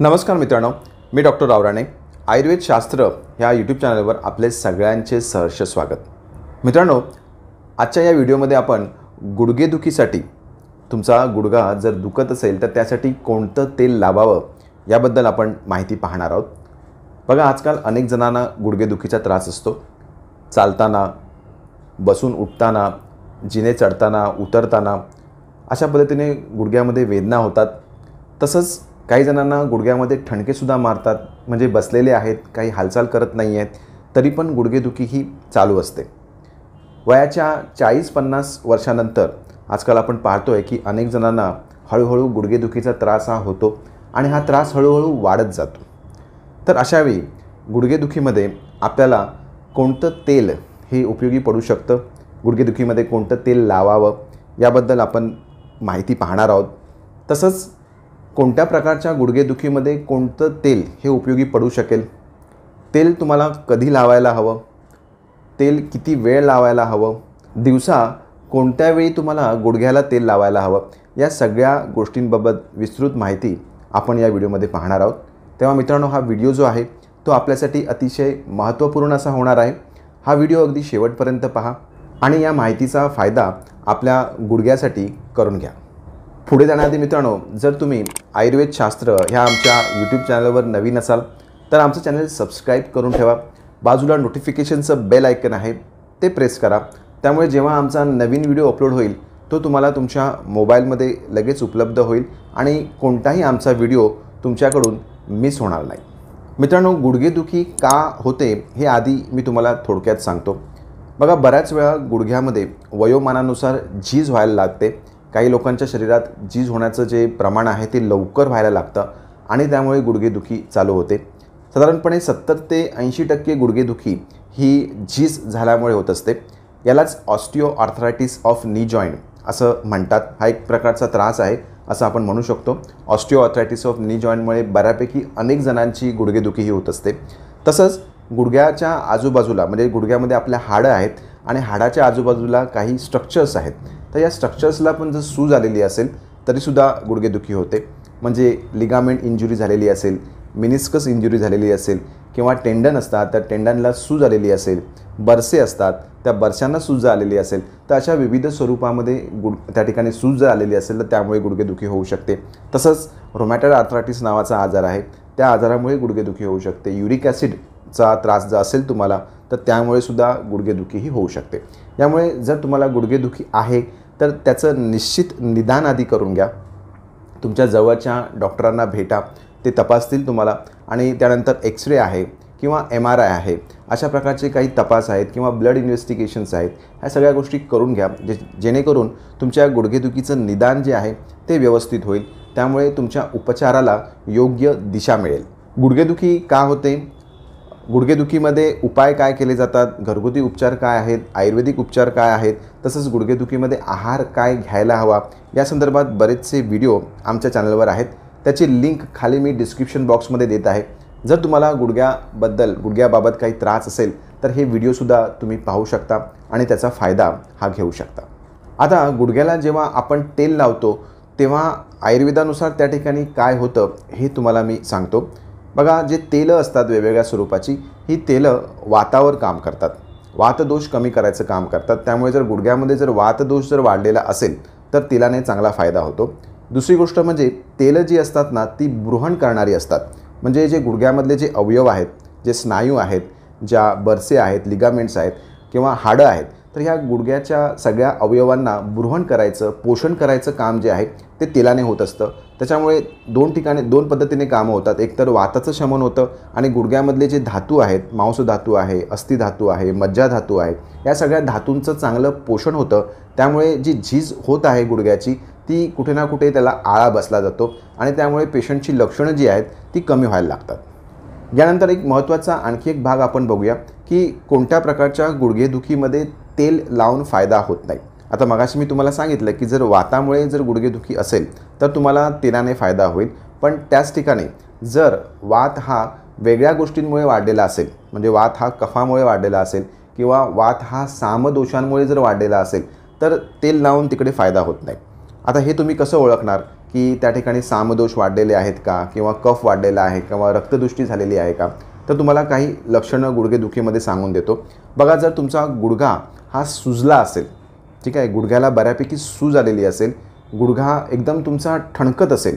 नमस्कार मित्रांनो मी डॉक्टर रावराणे आयुर्वेद शास्त्र ह्या यूट्यूब चॅनलवर आपले सगळ्यांचे सहर्ष स्वागत मित्रांनो आजच्या या व्हिडिओमध्ये आपण गुडघेदुखीसाठी तुमचा गुडघा जर दुखत असेल तर त्यासाठी कोणतं तेल लावावं याबद्दल आपण माहिती पाहणार आहोत बघा आजकाल अनेक जणांना गुडघेदुखीचा त्रास असतो चालताना बसून उठताना जिने चढताना उतरताना अशा पद्धतीने गुडघ्यामध्ये वेदना होतात तसंच काही जणांना गुडघ्यामध्ये ठणकेसुद्धा मारतात म्हणजे बसलेले आहेत काही हालचाल करत नाही आहेत तरी पण गुडघेदुखी ही चालू असते वयाच्या चाळीस पन्नास वर्षानंतर आजकाल आपण पाहतो आहे की अनेक जणांना हळूहळू गुडघेदुखीचा त्रास हा होतो आणि हा त्रास हळूहळू वाढत जातो तर अशावेळी गुडघेदुखीमध्ये आपल्याला कोणतं तेल हे उपयोगी पडू शकतं गुडघेदुखीमध्ये कोणतं तेल लावावं याबद्दल आपण माहिती पाहणार आहोत तसंच कोणत्या प्रकारच्या गुडघेदुखीमध्ये कोणतं तेल हे उपयोगी पडू शकेल तेल तुम्हाला कधी लावायला हवं तेल किती वेळ लावायला हवं दिवसा कोणत्या वेळी तुम्हाला गुडघ्याला तेल लावायला हवं या सगळ्या गोष्टींबाबत विस्तृत माहिती आपण या व्हिडिओमध्ये पाहणार आहोत तेव्हा मित्रांनो हा व्हिडिओ जो आहे तो आपल्यासाठी अतिशय महत्त्वपूर्ण असा होणार आहे हा व्हिडिओ अगदी शेवटपर्यंत पहा आणि या माहितीचा फायदा आपल्या गुडघ्यासाठी करून घ्या पुढे जाण्याआधी मित्रांनो जर तुम्ही आयुर्वेद शास्त्र ह्या आमच्या यूट्यूब चॅनलवर नवीन असाल तर आमचं चॅनल सबस्क्राईब करून ठेवा बाजूला नोटिफिकेशनचं बेल ऐकन आहे ते प्रेस करा त्यामुळे जेव्हा आमचा नवीन व्हिडिओ अपलोड होईल तो तुम्हाला तुमच्या मोबाईलमध्ये लगेच उपलब्ध होईल आणि कोणताही आमचा व्हिडिओ तुमच्याकडून मिस होणार नाही मित्रांनो गुडघेदुखी का होते हे आधी मी तुम्हाला थोडक्यात सांगतो बघा बऱ्याच वेळा गुडघ्यामध्ये वयोमानानुसार झीज व्हायला लागते काही लोकांच्या शरीरात झीज होण्याचं जे प्रमाण आहे ते लवकर व्हायला लागतं आणि त्यामुळे गुडघेदुखी चालू होते साधारणपणे सत्तर ते ऐंशी टक्के गुडघेदुखी ही झीज झाल्यामुळे होत असते यालाच ऑस्टिओ ऑफ नी जॉईंट असं म्हणतात हा एक प्रकारचा त्रास आहे असं आपण म्हणू शकतो ऑस्टिओ ऑफ नी जॉईंटमुळे बऱ्यापैकी अनेक जणांची गुडघेदुखी ही होत असते तसंच गुडघ्याच्या आजूबाजूला म्हणजे गुडघ्यामध्ये आपल्या हाडं आहेत आणि हाडाच्या आजूबाजूला काही स्ट्रक्चर्स आहेत तर या स्ट्रक्चर्सला पण जर सूज आलेली असेल तरीसुद्धा गुडघेदुखी होते म्हणजे लिगामेंट इंजुरी झालेली असेल मिनिस्कस इंजुरी झालेली असेल किंवा टेंडन असतात त्या टेंडनला सूज आलेली असेल बरसे असतात त्या बरशांना सूज आलेली असेल तर अशा विविध स्वरूपामध्ये गुड त्या ठिकाणी सूज आलेली असेल तर त्यामुळे गुडघेदुखी होऊ शकते तसंच रोमॅटर आर्थरायटिस नावाचा आजार आहे त्या आजारामुळे गुडघेदुखी होऊ शकते युरिक ॲसिड चा त्रास जर असेल तुम्हाला तर त्यामुळे सुद्धा गुडघेदुखीही होऊ शकते यामुळे जर तुम्हाला गुडघेदुखी आहे तर त्याचं निश्चित निदान आधी करून घ्या तुमच्या जवळच्या डॉक्टरांना भेटा ते तपासतील तुम्हाला आणि त्यानंतर एक्सरे आहे किंवा एम आर आय आहे अशा प्रकारचे काही तपास आहेत किंवा ब्लड इन्व्हेस्टिगेशन्स आहेत ह्या सगळ्या गोष्टी करून घ्या जे जेणेकरून तुमच्या गुडघेदुखीचं निदान जे आहे ते व्यवस्थित होईल त्यामुळे तुमच्या उपचाराला योग्य दिशा मिळेल गुडघेदुखी का होते गुडघेदुखीमध्ये उपाय काय केले जातात घरगुती उपचार काय आहेत आयुर्वेदिक उपचार काय आहेत तसंच गुडघेदुखीमध्ये आहार काय घ्यायला हवा या संदर्भात बरेचसे व्हिडिओ आमच्या चॅनलवर आहेत त्याची लिंक खाली मी डिस्क्रिप्शन बॉक्समध्ये देत आहे जर तुम्हाला गुडघ्याबद्दल गुडघ्याबाबत काही त्रास असेल तर हे व्हिडिओसुद्धा तुम्ही पाहू शकता आणि त्याचा फायदा हा घेऊ शकता आता गुडघ्याला जेव्हा आपण तेल लावतो तेव्हा आयुर्वेदानुसार त्या ठिकाणी काय होतं हे तुम्हाला मी सांगतो बघा जे तेलं असतात वेगवेगळ्या स्वरूपाची ही तेलं वातावर काम करतात वातदोष कमी करायचं काम करतात त्यामुळे जर गुडघ्यामध्ये जर वातदोष जर वाढलेला असेल तर तिलाने चांगला फायदा होतो दुसरी गोष्ट म्हणजे तेलं जी असतात ना ती बृहण करणारी असतात म्हणजे जे गुडघ्यामधले जे अवयव आहेत जे स्नायू आहेत ज्या बरसे आहेत लिगामेंट्स आहेत किंवा हाडं आहेत तर ह्या गुडघ्याच्या सगळ्या अवयवांना बृहण करायचं पोषण करायचं काम जे आहे ते तेलाने होत असतं त्याच्यामुळे दोन ठिकाणी दोन पद्धतीने कामं होतात एकतर वाताचं शमन होतं आणि गुडघ्यामधले जे धातू आहेत मांस धातू आहे अस्थि धातू आहे मज्जा धातू आहे या सगळ्या धातूंचं चांगलं पोषण होतं त्यामुळे जी झीज होत आहे गुडघ्याची ती कुठे ना कुठे त्याला आळा बसला जातो आणि त्यामुळे पेशंटची लक्षणं जी आहेत ती कमी व्हायला लागतात यानंतर एक महत्त्वाचा आणखी एक भाग आपण बघूया की कोणत्या प्रकारच्या गुडघेदुखीमध्ये तेल लावून फायदा होत नाही आता मगाशी मी तुम्हाला सांगितलं की जर वातामुळे जर गुडघेदुखी असेल तर तुम्हाला तेलाने फायदा होईल पण त्याच ठिकाणी जर वात हा वेगळ्या गोष्टींमुळे वाढलेला असेल म्हणजे वात हा कफामुळे वाढलेला असेल किंवा वात हा सामदोषांमुळे जर वाढलेला असेल तर तेल लावून तिकडे फायदा होत नाही आता हे तुम्ही कसं ओळखणार की त्या ठिकाणी सामदोष वाढलेले आहेत का किंवा कफ वाढलेला आहे किंवा रक्तदृष्टी झालेली आहे का तर तुम्हाला काही लक्षणं गुडघेदुखीमध्ये सांगून देतो बघा जर तुमचा गुडघा हा सुजला असेल ठीक आहे गुडघ्याला बऱ्यापैकी सूज आलेली असेल गुडघा एकदम तुमचा ठणकत असेल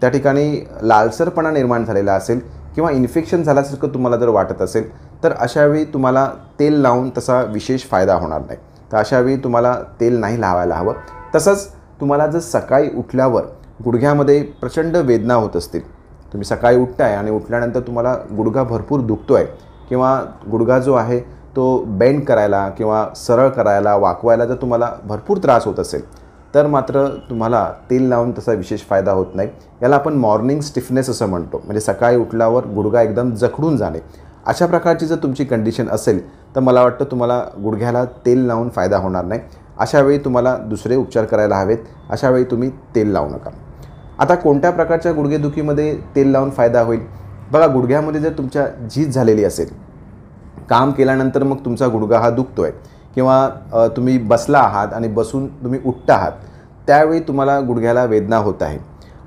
त्या ठिकाणी लालसरपणा निर्माण झालेला असेल किंवा इन्फेक्शन झाल्यासारखं तुम्हाला जर वाटत असेल तर अशावेळी तुम्हाला तेल लावून तसा विशेष फायदा होणार नाही तर अशावेळी तुम्हाला तेल नाही लावायला हवं तसंच तुम्हाला जर सकाळी उठल्यावर गुडघ्यामध्ये प्रचंड वेदना होत असतील तुम्ही सकाळी उठताय आणि उठल्यानंतर तुम्हाला गुडघा भरपूर दुखतो आहे किंवा गुडघा जो आहे तो बेंड करायला किंवा सरळ करायला वाकवायला जर तुम्हाला भरपूर त्रास होत असेल तर मात्र तुम्हाला तेल लावून तसा विशेष फायदा होत नाही याला आपण मॉर्निंग स्टिफनेस असं म्हणतो म्हणजे सकाळी उठल्यावर गुडघा एकदम जखडून जाणे अशा प्रकारची जर तुमची कंडिशन असेल तर मला वाटतं तुम्हाला गुडघ्याला तेल लावून फायदा होणार नाही अशावेळी तुम्हाला दुसरे उपचार करायला हवेत अशावेळी तुम्ही तेल लावू नका आता कोणत्या प्रकारच्या गुडघेदुखीमध्ये तेल लावून फायदा होईल बघा गुडघ्यामध्ये जर तुमच्या झीज झालेली असेल काम केल्यानंतर मग तुमचा गुडघा हा दुखतो आहे किंवा तुम्ही बसला आहात आणि बसून तुम्ही उठता आहात त्यावेळी तुम्हाला गुडघ्याला वेदना होत आहे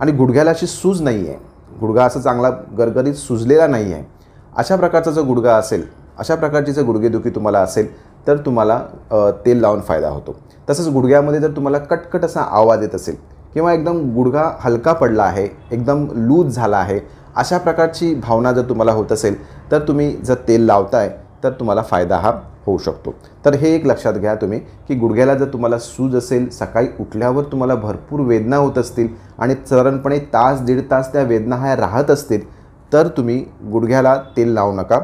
आणि गुडघ्याला अशी सूज नाही आहे गुडघा असा चांगला गरगरीत सुजलेला नाही आहे अशा प्रकारचा जो गुडघा असेल अशा प्रकारची जर गुडघेदुखी तुम्हाला असेल तर तुम्हाला तेल लावून फायदा होतो तसंच गुडघ्यामध्ये जर तुम्हाला कटकट असा आवाज येत असेल किंवा एकदम गुडघा हलका पडला आहे एकदम लूज झाला आहे अशा प्रकारची भावना जर तुम्हाला होत असेल तर तुम्ही जर तेल लावताय तर तुम्हाला फायदा हा होऊ शकतो तर हे एक लक्षात घ्या तुम्ही की गुडघ्याला जर तुम्हाला सूज असेल सकाळी उठल्यावर तुम्हाला भरपूर वेदना होत असतील आणि साधारणपणे तास दीड तास त्या वेदना ह्या राहत असतील तर तुम्ही गुडघ्याला तेल लावू नका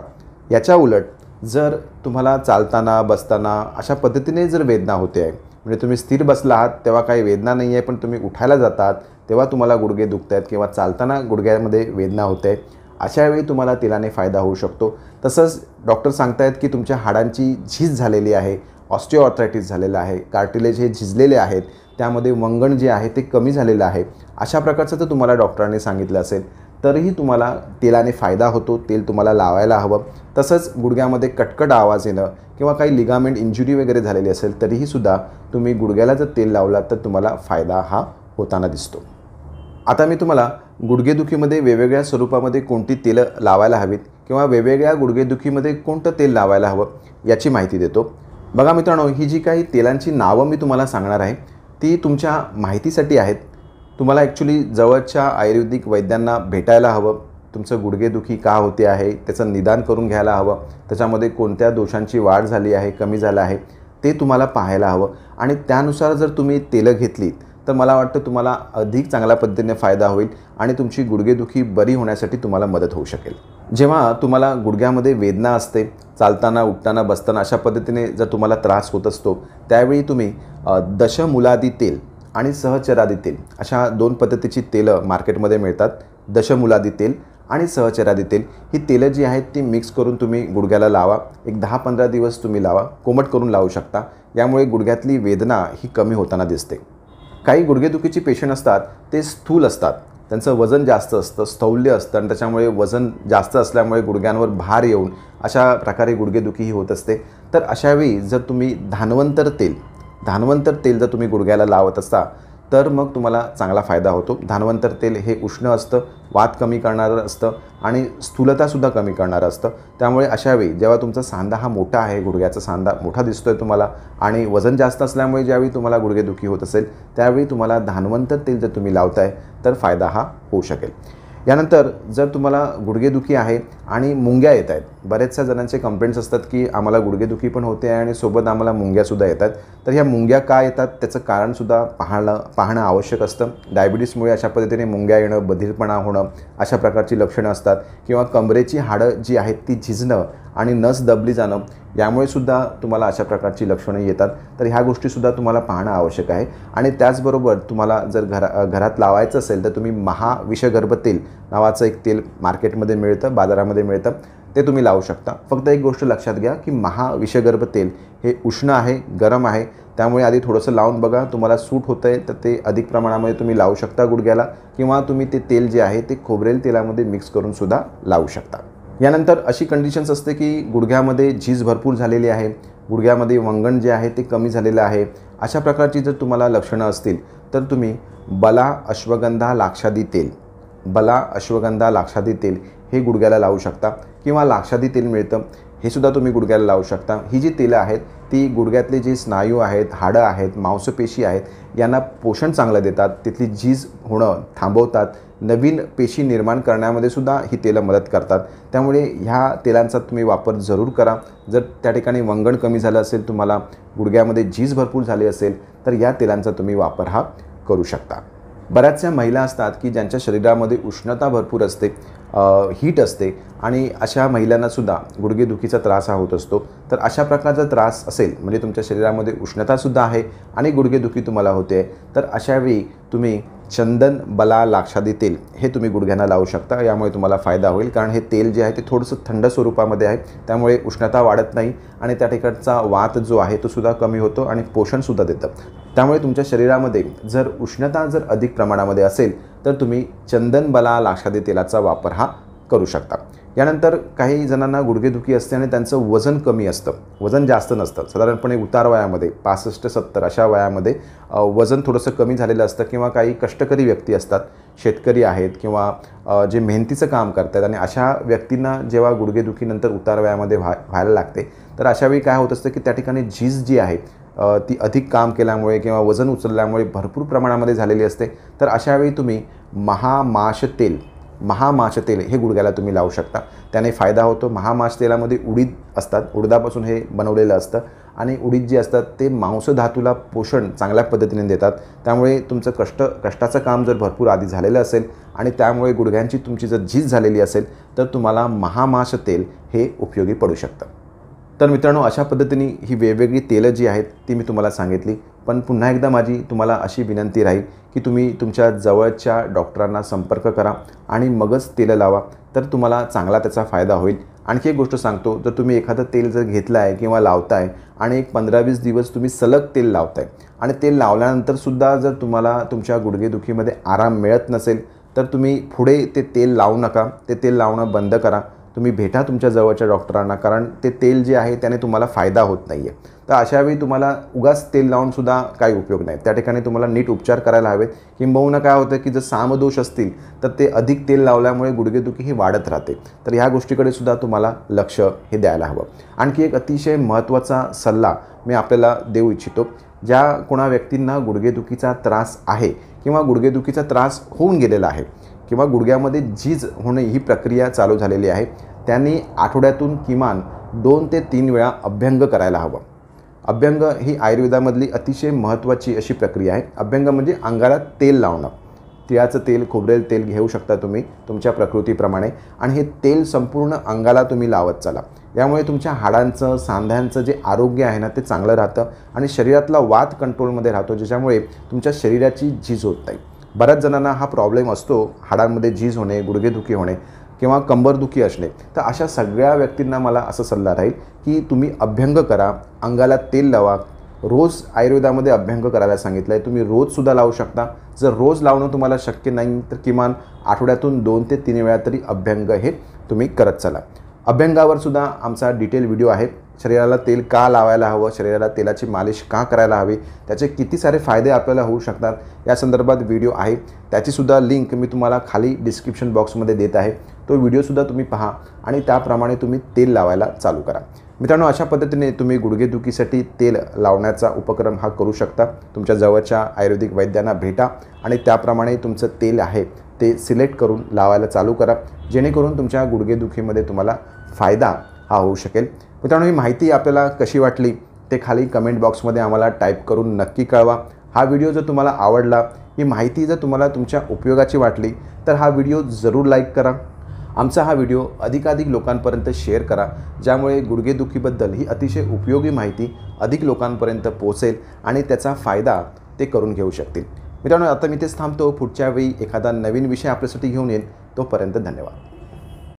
याच्या उलट जर तुम्हाला चालताना बसताना अशा पद्धतीने जर वेदना होते आहे म्हणजे तुम्ही स्थिर बसला आहात तेव्हा काही वेदना नाही आहे पण तुम्ही उठायला जातात तेव्हा तुम्हाला गुडघे दुखत आहेत किंवा चालताना गुडघ्यामध्ये वेदना होते अशावेळी तुम्हाला तिलाने फायदा होऊ शकतो तसंच डॉक्टर सांगतायत की तुमच्या हाडांची झीज झालेली आहे ऑस्टिओआर्थ्रायटिस झालेलं आहे कार्टिलेज हे झिजलेले आहेत त्यामध्ये वंगण जे आहे ते कमी झालेलं आहे अशा प्रकारचं तर तुम्हाला डॉक्टरांनी सांगितलं असेल तरीही तुम्हाला तेलाने फायदा होतो तेल तुम्हाला लावायला हवं तसंच गुडघ्यामध्ये कटकट आवाज येणं किंवा काही लिगामेंट इंजुरी वगैरे झालेली असेल तरीही सुद्धा तुम्ही गुडघ्याला जर तेल लावला तर तुम्हाला फायदा हा होताना दिसतो आता मी तुम्हाला गुडघेदुखीमध्ये वेगवेगळ्या स्वरूपामध्ये कोणती तेलं लावायला हवीत किंवा वेगवेगळ्या गुडघेदुखीमध्ये कोणतं तेल लावायला हवं याची माहिती देतो बघा मित्रांनो ही जी काही तेलांची नावं मी तुम्हाला सांगणार आहे ती तुमच्या माहितीसाठी आहेत तुम्हाला ॲक्च्युली जवळच्या आयुर्वेदिक वैद्यांना भेटायला हवं तुमचं गुडघेदुखी का होते आहे त्याचं निदान करून घ्यायला हवं त्याच्यामध्ये कोणत्या दोषांची वाढ झाली आहे कमी झाला आहे ते तुम्हाला पाहायला हवं आणि त्यानुसार जर तुम्ही तेलं घेतलीत तर मला वाटतं तुम्हाला अधिक चांगल्या पद्धतीने फायदा होईल आणि तुमची गुडघेदुखी बरी होण्यासाठी तुम्हाला मदत होऊ शकेल जेव्हा तुम्हाला गुडघ्यामध्ये वेदना असते चालताना उठताना बसताना अशा पद्धतीने जर तुम्हाला त्रास होत असतो त्यावेळी तुम्ही दशमुलादी तेल आणि सहचरादी तेल अशा दोन पद्धतीची तेलं मार्केटमध्ये मिळतात दशमुलादी तेल आणि सहचरादी तेल ही तेलं जी आहेत ती मिक्स करून तुम्ही गुडघ्याला लावा एक दहा पंधरा दिवस तुम्ही लावा कोमट करून लावू शकता यामुळे गुडघ्यातली वेदना ही कमी होताना दिसते काही गुडघेदुखीची पेशंट असतात ते स्थूल असतात त्यांचं वजन जास्त असतं स्थौल्य असतं आणि त्याच्यामुळे वजन जास्त असल्यामुळे गुडघ्यांवर भार येऊन अशा प्रकारे गुडघेदुखी ही होत असते तर अशावेळी जर तुम्ही धानवंतर तेल धानवंतर तेल जर तुम्ही गुडघ्याला लावत असता तर मग तुम्हाला चांगला फायदा होतो धानवंतर तेल हे उष्ण असतं वात कमी करणारं असतं आणि स्थूलतासुद्धा कमी करणारं असतं त्यामुळे अशावेळी जेव्हा तुमचा सांदा हा मोठा आहे गुडघ्याचा सांदा मोठा दिसतो आहे तुम्हाला आणि वजन जास्त असल्यामुळे ज्यावेळी तुम्हाला गुडघेदुखी होत असेल त्यावेळी तुम्हाला धानवंतर तेल जर तुम्ही लावताय तर फायदा हा होऊ शकेल यानंतर जर तुम्हाला गुडघेदुखी आहे आणि मुंग्या येत आहेत बऱ्याचशा जणांचे कंप्लेंट्स असतात की आम्हाला गुडघेदुखी पण होते आणि सोबत आम्हाला मुंग्यासुद्धा येतात तर ह्या मुंग्या का येतात त्याचं कारणसुद्धा पाहणं पाहणं आवश्यक असतं डायबिटीसमुळे अशा पद्धतीने मुंग्या येणं बधीरपणा होणं अशा प्रकारची लक्षणं असतात किंवा कमरेची हाडं जी आहेत ती झिजणं आणि नस दबली जाणं यामुळे सुद्धा तुम्हाला अशा प्रकारची लक्षणं येतात तर ह्या गोष्टीसुद्धा तुम्हाला पाहणं आवश्यक आहे आणि त्याचबरोबर तुम्हाला जर घरा घरात लावायचं असेल तर तुम्ही महाविषगर्भ तेल नावाचं एक तेल मार्केटमध्ये मिळतं बाजारामध्ये मिळतं ते तुम्ही लावू शकता फक्त एक गोष्ट लक्षात घ्या की महाविषगर्भ तेल हे उष्ण आहे गरम आहे त्यामुळे आधी थोडंसं लावून बघा तुम्हाला सूट होतं आहे तर ते अधिक प्रमाणामध्ये तुम्ही लावू शकता गुडघ्याला किंवा तुम्ही ते तेल जे आहे ते खोबरेल तेलामध्ये मिक्स करूनसुद्धा लावू शकता यानंतर अशी कंडिशन्स असते की गुडघ्यामध्ये झीज भरपूर झालेली आहे गुडघ्यामध्ये वंगण जे आहे ते कमी झालेलं आहे अशा प्रकारची जर तुम्हाला लक्षणं असतील तर तुम्ही बला अश्वगंधा लाक्षादी तेल बला अश्वगंधा लाक्षादी तेल हे गुडघ्याला लावू शकता किंवा लाक्षादी तेल मिळतं हे सुद्धा तुम्ही गुडघ्याला लावू शकता ही जी तेलं आहेत ती गुडघ्यातले जे स्नायू आहेत हाडं आहेत मांसपेशी आहेत यांना पोषण चांगलं देतात तिथली झीज होणं थांबवतात नवीन पेशी निर्माण करण्यामध्ये सुद्धा ही तेलं मदत करतात त्यामुळे ह्या तेलांचा तुम्ही वापर जरूर करा जर त्या ठिकाणी वंगण कमी झालं असेल तुम्हाला गुडघ्यामध्ये झीज भरपूर झाली असेल तर या तेलांचा तुम्ही वापर हा करू शकता बऱ्याचशा महिला असतात की ज्यांच्या शरीरामध्ये उष्णता भरपूर असते हीट असते आणि अशा महिलांनासुद्धा गुडघेदुखीचा त्रास हा होत असतो तर अशा प्रकारचा त्रास असेल म्हणजे तुमच्या शरीरामध्ये उष्णतासुद्धा आहे आणि गुडघेदुखी तुम्हाला होते तर अशावेळी तुम्ही चंदन बला लाक्षादी तेल हे तुम्ही गुडघ्यांना लावू शकता यामुळे तुम्हाला फायदा होईल कारण हे तेल जे आहे ते थोडंसं थंड स्वरूपामध्ये आहे त्यामुळे उष्णता वाढत नाही आणि त्या ठिकाणचा वात जो आहे तो सुद्धा कमी होतो आणि पोषणसुद्धा देतं त्यामुळे तुमच्या शरीरामध्ये जर उष्णता जर अधिक प्रमाणामध्ये असेल तर तुम्ही चंदन बला लाक्षादी तेलाचा वापर हा करू शकता यानंतर काही जणांना गुडघेदुखी असते आणि त्यांचं वजन कमी असतं वजन जास्त नसतं साधारणपणे उतार वयामध्ये पासष्ट सत्तर अशा वयामध्ये वजन थोडंसं कमी झालेलं असतं किंवा काही कष्टकरी व्यक्ती असतात शेतकरी आहेत किंवा जे मेहनतीचं काम करतात आणि अशा व्यक्तींना जेव्हा गुडघेदुखीनंतर उतार वयामध्ये व्हाय व्हायला लागते तर अशावेळी काय होत असतं की त्या ठिकाणी झीज जी आहे ती अधिक काम केल्यामुळे किंवा वजन उचलल्यामुळे भरपूर प्रमाणामध्ये झालेली असते तर अशावेळी तुम्ही महामाश तेल महामाशतेल तेल हे गुडघ्याला तुम्ही लावू शकता त्याने फायदा होतो महामाश तेलामध्ये उडीद असतात उडदापासून हे बनवलेलं असतं आणि उडीद जी असतात ते मांसधातूला पोषण चांगल्या पद्धतीने देतात त्यामुळे तुमचं कष्ट कष्टाचं काम जर भरपूर आधी झालेलं असेल आणि त्यामुळे गुडघ्यांची तुमची जर झीज झालेली असेल तर तुम्हाला महामाश तेल हे उपयोगी पडू शकतं तर मित्रांनो अशा पद्धतीने ही वेगवेगळी तेलं जी आहेत ती मी तुम्हाला सांगितली पण पुन्हा एकदा माझी तुम्हाला अशी विनंती राहील की तुम्ही तुमच्या जवळच्या डॉक्टरांना संपर्क करा आणि मगच तेल लावा तर तुम्हाला चांगला त्याचा फायदा होईल आणखी एक गोष्ट सांगतो जर तुम्ही एखादं तेल जर घेतलं आहे किंवा लावताय आणि एक पंधरा वीस दिवस तुम्ही सलग तेल लावताय आणि तेल लावल्यानंतरसुद्धा जर तुम्हाला तुमच्या गुडघेदुखीमध्ये आराम मिळत नसेल तर तुम्ही पुढे ते तेल लावू नका ते तेल लावणं बंद करा तुम्ही भेटा तुमच्या जवळच्या डॉक्टरांना कारण ते तेल जे आहे त्याने तुम्हाला फायदा होत नाही आहे तर अशावेळी तुम्हाला उगाच तेल लावूनसुद्धा काही उपयोग नाही त्या ठिकाणी तुम्हाला नीट उपचार करायला हवेत किंबहुना काय होतं की जर सामदोष असतील तर ते अधिक तेल लावल्यामुळे गुडघेदुखी ही वाढत राहते तर ह्या गोष्टीकडे सुद्धा तुम्हाला लक्ष हे द्यायला हवं आणखी एक अतिशय महत्त्वाचा सल्ला मी आपल्याला देऊ इच्छितो ज्या कोणा व्यक्तींना गुडघेदुखीचा त्रास आहे किंवा गुडघेदुखीचा त्रास होऊन गेलेला आहे किंवा गुडघ्यामध्ये झीज होणे ही प्रक्रिया चालू झालेली आहे त्यांनी आठवड्यातून किमान दोन ते तीन वेळा अभ्यंग करायला हवं अभ्यंग ही आयुर्वेदामधली अतिशय महत्त्वाची अशी प्रक्रिया आहे अभ्यंग म्हणजे अंगाला तेल लावणं तिळाचं तेल खोबरेल तेल घेऊ शकता तुम्ही तुमच्या प्रकृतीप्रमाणे आणि हे तेल संपूर्ण अंगाला तुम्ही लावत चाला यामुळे तुमच्या हाडांचं सांध्यांचं जे आरोग्य आहे ना ते चांगलं राहतं आणि शरीरातला वात कंट्रोलमध्ये राहतो ज्याच्यामुळे तुमच्या शरीराची झीज होत नाही बऱ्याच जणांना हा प्रॉब्लेम असतो हाडांमध्ये झीज होणे गुडघेदुखी होणे किंवा कंबरदुखी असणे तर अशा सगळ्या व्यक्तींना मला असा सल्ला राहील की तुम्ही अभ्यंग करा अंगाला तेल लावा रोज आयुर्वेदामध्ये अभ्यंग करायला सांगितलं आहे तुम्ही रोजसुद्धा लावू शकता जर रोज लावणं तुम्हाला शक्य नाही तर किमान आठवड्यातून दोन ते तीन वेळा तरी अभ्यंग हे तुम्ही करत चला अभ्यंगावर सुद्धा आमचा डिटेल व्हिडिओ आहे शरीराला तेल का लावायला हवं शरीराला तेलाची मालिश का करायला हवी त्याचे किती सारे फायदे आपल्याला होऊ शकतात या संदर्भात व्हिडिओ आहे त्याचीसुद्धा लिंक मी तुम्हाला खाली डिस्क्रिप्शन बॉक्समध्ये देत आहे तो व्हिडिओसुद्धा तुम्ही पहा आणि त्याप्रमाणे तुम्ही तेल लावायला चालू करा मित्रांनो अशा पद्धतीने तुम्ही गुडघेदुखीसाठी तेल लावण्याचा उपक्रम हा करू शकता तुमच्या जवळच्या आयुर्वेदिक वैद्यांना भेटा आणि त्याप्रमाणे तुमचं तेल आहे ते सिलेक्ट करून लावायला चालू करा जेणेकरून तुमच्या गुडघेदुखीमध्ये तुम्हाला फायदा हा होऊ शकेल मित्रांनो ही माहिती आपल्याला कशी वाटली ते खाली कमेंट बॉक्समध्ये आम्हाला टाईप करून नक्की कळवा हा व्हिडिओ जर तुम्हाला आवडला ही माहिती जर तुम्हाला तुमच्या उपयोगाची वाटली तर हा व्हिडिओ जरूर लाईक करा आमचा हा व्हिडिओ अधिकाधिक लोकांपर्यंत शेअर करा ज्यामुळे गुडघेदुखीबद्दल ही अतिशय उपयोगी माहिती अधिक लोकांपर्यंत पोहोचेल आणि त्याचा फायदा ते करून घेऊ शकतील मित्रांनो आता मी तेच थांबतो पुढच्या वेळी एखादा नवीन विषय आपल्यासाठी घेऊन येईल तोपर्यंत धन्यवाद